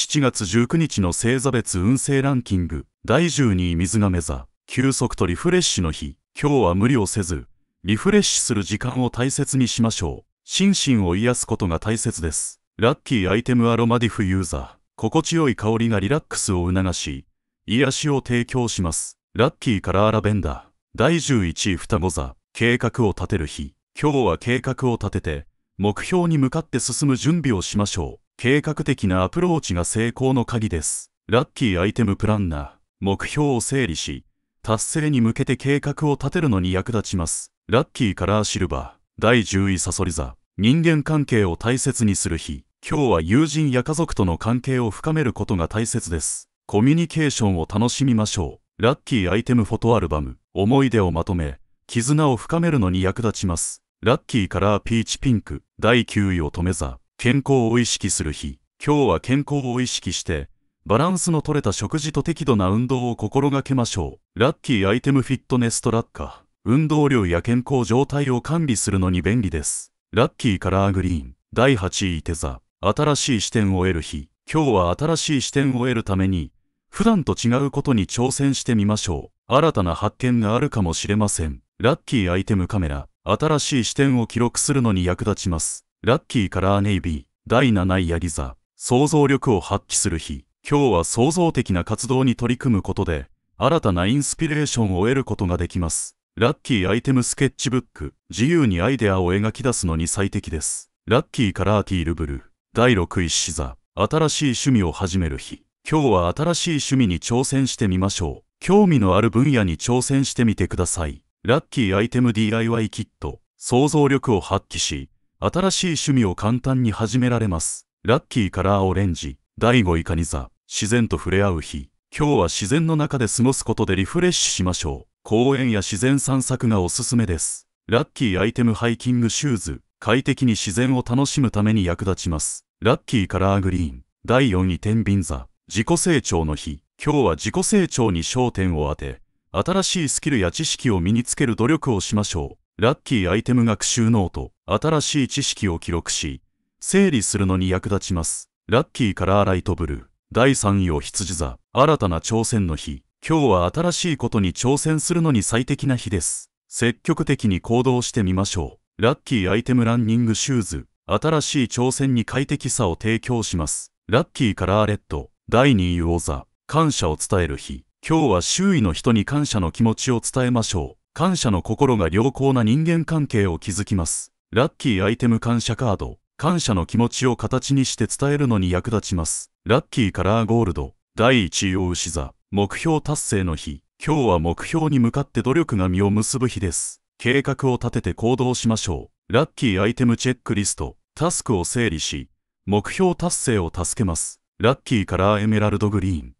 7月19日の星座別運勢ランキング第12位水亀座休息とリフレッシュの日今日は無理をせずリフレッシュする時間を大切にしましょう心身を癒すことが大切ですラッキーアイテムアロマディフユーザー心地よい香りがリラックスを促し癒しを提供しますラッキーカラーラベンダー第11位双子座計画を立てる日今日は計画を立てて目標に向かって進む準備をしましょう計画的なアプローチが成功の鍵です。ラッキーアイテムプランナー、目標を整理し、達成に向けて計画を立てるのに役立ちます。ラッキーカラーシルバー、第10位サソリ座、人間関係を大切にする日。今日は友人や家族との関係を深めることが大切です。コミュニケーションを楽しみましょう。ラッキーアイテムフォトアルバム、思い出をまとめ、絆を深めるのに役立ちます。ラッキーカラーピーチピンク、第9位乙女座、健康を意識する日今日は健康を意識してバランスの取れた食事と適度な運動を心がけましょうラッキーアイテムフィットネストラッカー運動量や健康状態を管理するのに便利ですラッキーカラーグリーン第8位手座新しい視点を得る日今日は新しい視点を得るために普段と違うことに挑戦してみましょう新たな発見があるかもしれませんラッキーアイテムカメラ新しい視点を記録するのに役立ちますラッキーカラーネイビー第7位ヤギ座想像力を発揮する日今日は創造的な活動に取り組むことで新たなインスピレーションを得ることができますラッキーアイテムスケッチブック自由にアイデアを描き出すのに最適ですラッキーカラーティールブルー第6位シザ新しい趣味を始める日今日は新しい趣味に挑戦してみましょう興味のある分野に挑戦してみてくださいラッキーアイテム DIY キット想像力を発揮し新しい趣味を簡単に始められます。ラッキーカラーオレンジ、第5位カニ座、自然と触れ合う日。今日は自然の中で過ごすことでリフレッシュしましょう。公園や自然散策がおすすめです。ラッキーアイテムハイキングシューズ、快適に自然を楽しむために役立ちます。ラッキーカラーグリーン、第4位天秤座、自己成長の日。今日は自己成長に焦点を当て、新しいスキルや知識を身につける努力をしましょう。ラッキーアイテム学習ノート、新しい知識を記録し、整理するのに役立ちます。ラッキーカラーライトブルー、第3位を羊座、新たな挑戦の日。今日は新しいことに挑戦するのに最適な日です。積極的に行動してみましょう。ラッキーアイテムランニングシューズ、新しい挑戦に快適さを提供します。ラッキーカラーレッド、第2位王座、感謝を伝える日。今日は周囲の人に感謝の気持ちを伝えましょう。感謝の心が良好な人間関係を築きます。ラッキーアイテム感謝カード、感謝の気持ちを形にして伝えるのに役立ちます。ラッキーカラーゴールド、第1位を牛座、目標達成の日。今日は目標に向かって努力が実を結ぶ日です。計画を立てて行動しましょう。ラッキーアイテムチェックリスト、タスクを整理し、目標達成を助けます。ラッキーカラーエメラルドグリーン、